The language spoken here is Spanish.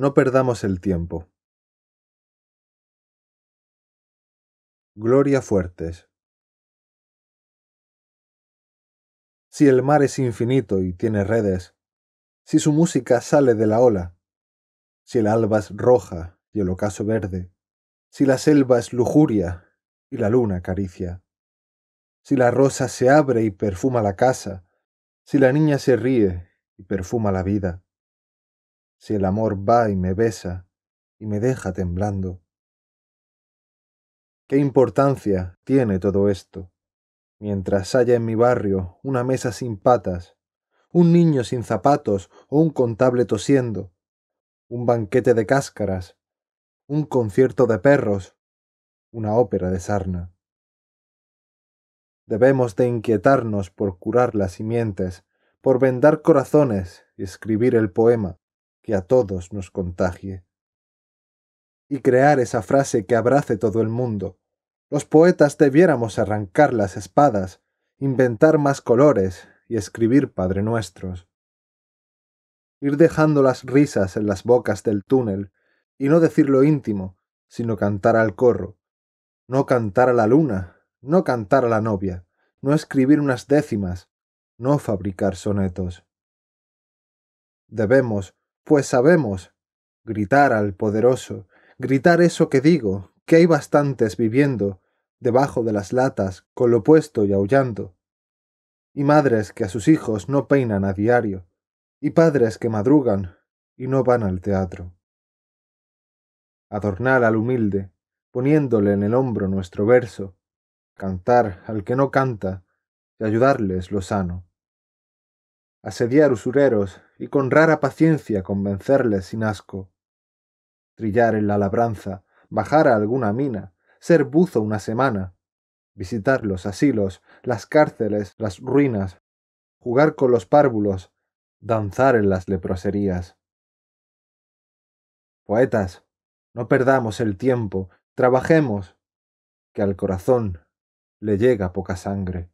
No perdamos el tiempo. Gloria Fuertes. Si el mar es infinito y tiene redes, si su música sale de la ola, si el alba es roja y el ocaso verde, si la selva es lujuria y la luna caricia, si la rosa se abre y perfuma la casa, si la niña se ríe y perfuma la vida, si el amor va y me besa y me deja temblando. ¿Qué importancia tiene todo esto? Mientras haya en mi barrio una mesa sin patas, un niño sin zapatos o un contable tosiendo, un banquete de cáscaras, un concierto de perros, una ópera de sarna. Debemos de inquietarnos por curar las simientes, por vendar corazones y escribir el poema, que a todos nos contagie. Y crear esa frase que abrace todo el mundo. Los poetas debiéramos arrancar las espadas, inventar más colores y escribir Padre Nuestros. Ir dejando las risas en las bocas del túnel, y no decir lo íntimo, sino cantar al corro. No cantar a la luna, no cantar a la novia, no escribir unas décimas, no fabricar sonetos. Debemos, pues sabemos gritar al poderoso, gritar eso que digo, que hay bastantes viviendo debajo de las latas, con lo puesto y aullando, y madres que a sus hijos no peinan a diario, y padres que madrugan y no van al teatro. Adornar al humilde, poniéndole en el hombro nuestro verso, cantar al que no canta y ayudarles lo sano asediar usureros y con rara paciencia convencerles sin asco. Trillar en la labranza, bajar a alguna mina, ser buzo una semana, visitar los asilos, las cárceles, las ruinas, jugar con los párvulos, danzar en las leproserías. Poetas, no perdamos el tiempo, trabajemos, que al corazón le llega poca sangre.